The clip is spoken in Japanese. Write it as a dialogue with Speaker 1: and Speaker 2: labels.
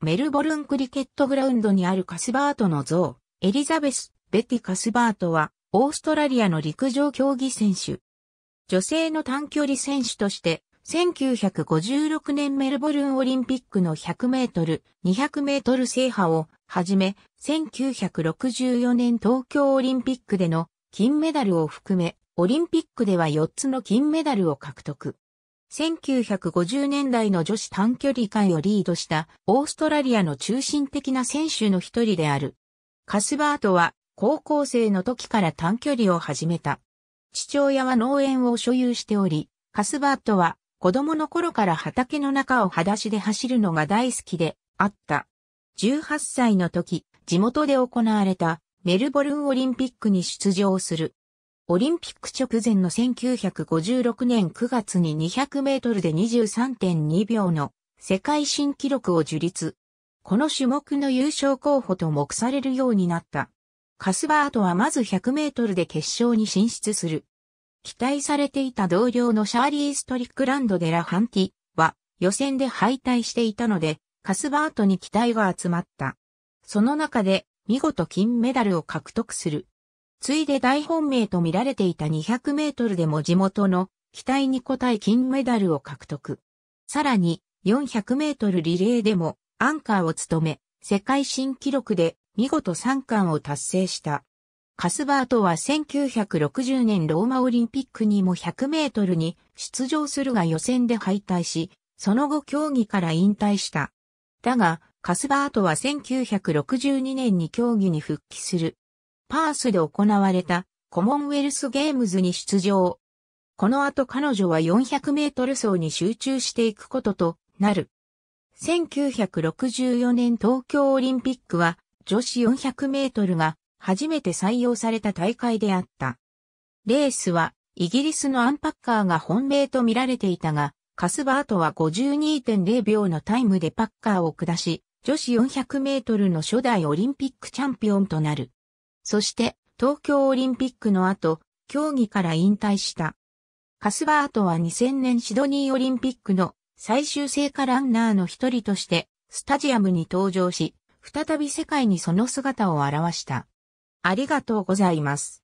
Speaker 1: メルボルンクリケットグラウンドにあるカスバートの像、エリザベス・ベティ・カスバートは、オーストラリアの陸上競技選手。女性の短距離選手として、1956年メルボルンオリンピックの100メートル、200メートル制覇をはじめ、1964年東京オリンピックでの金メダルを含め、オリンピックでは4つの金メダルを獲得。1950年代の女子短距離界をリードしたオーストラリアの中心的な選手の一人である。カスバートは高校生の時から短距離を始めた。父親は農園を所有しており、カスバートは子供の頃から畑の中を裸足で走るのが大好きであった。18歳の時、地元で行われたメルボルンオリンピックに出場する。オリンピック直前の1956年9月に200メートルで23.2秒の世界新記録を樹立。この種目の優勝候補と目されるようになった。カスバートはまず100メートルで決勝に進出する。期待されていた同僚のシャーリー・ストリックランド・デラ・ハンティは予選で敗退していたので、カスバートに期待が集まった。その中で見事金メダルを獲得する。ついで大本命と見られていた200メートルでも地元の期待に応え金メダルを獲得。さらに400メートルリレーでもアンカーを務め、世界新記録で見事3冠を達成した。カスバートは1960年ローマオリンピックにも100メートルに出場するが予選で敗退し、その後競技から引退した。だが、カスバートは1962年に競技に復帰する。パースで行われたコモンウェルスゲームズに出場。この後彼女は400メートル走に集中していくこととなる。1964年東京オリンピックは女子400メートルが初めて採用された大会であった。レースはイギリスのアンパッカーが本命と見られていたが、カスバートは52.0秒のタイムでパッカーを下し、女子400メートルの初代オリンピックチャンピオンとなる。そして東京オリンピックの後、競技から引退した。カスバートは2000年シドニーオリンピックの最終聖火ランナーの一人としてスタジアムに登場し、再び世界にその姿を現した。ありがとうございます。